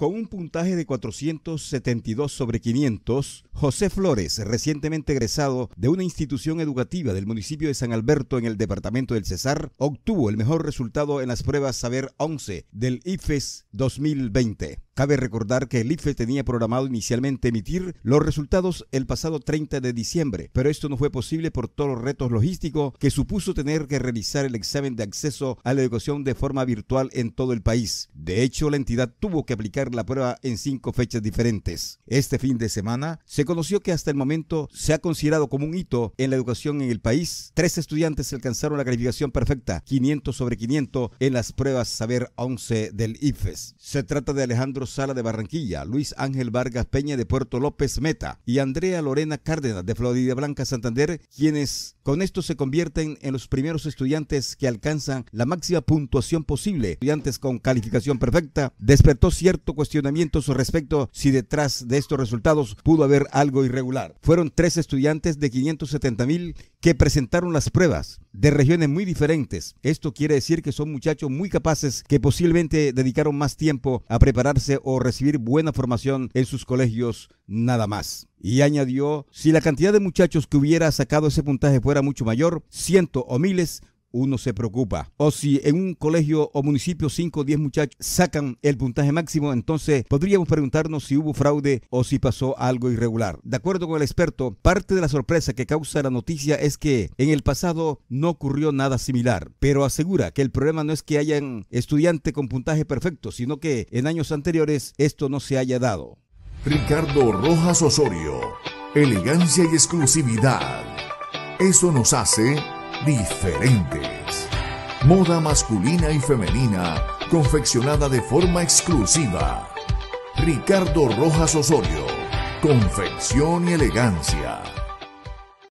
Con un puntaje de 472 sobre 500, José Flores, recientemente egresado de una institución educativa del municipio de San Alberto en el departamento del Cesar, obtuvo el mejor resultado en las pruebas Saber 11 del IFES 2020. Cabe recordar que el IFE tenía programado inicialmente emitir los resultados el pasado 30 de diciembre, pero esto no fue posible por todos los retos logísticos que supuso tener que realizar el examen de acceso a la educación de forma virtual en todo el país. De hecho, la entidad tuvo que aplicar la prueba en cinco fechas diferentes. Este fin de semana se conoció que hasta el momento se ha considerado como un hito en la educación en el país. Tres estudiantes alcanzaron la calificación perfecta, 500 sobre 500, en las pruebas Saber 11 del IFES. Se trata de Alejandro Sala de Barranquilla, Luis Ángel Vargas Peña de Puerto López Meta y Andrea Lorena Cárdenas de Florida Blanca Santander, quienes con esto se convierten en los primeros estudiantes que alcanzan la máxima puntuación posible. Estudiantes con calificación perfecta despertó cierto cuestionamientos respecto si detrás de estos resultados pudo haber algo irregular. Fueron tres estudiantes de 570 mil que presentaron las pruebas de regiones muy diferentes. Esto quiere decir que son muchachos muy capaces que posiblemente dedicaron más tiempo a prepararse o recibir buena formación en sus colegios nada más. Y añadió, si la cantidad de muchachos que hubiera sacado ese puntaje fuera mucho mayor, ciento o miles, uno se preocupa. O si en un colegio o municipio 5 o 10 muchachos sacan el puntaje máximo, entonces podríamos preguntarnos si hubo fraude o si pasó algo irregular. De acuerdo con el experto, parte de la sorpresa que causa la noticia es que en el pasado no ocurrió nada similar, pero asegura que el problema no es que hayan estudiante con puntaje perfecto, sino que en años anteriores esto no se haya dado. Ricardo Rojas Osorio, elegancia y exclusividad. Eso nos hace diferentes. Moda masculina y femenina, confeccionada de forma exclusiva. Ricardo Rojas Osorio, confección y elegancia.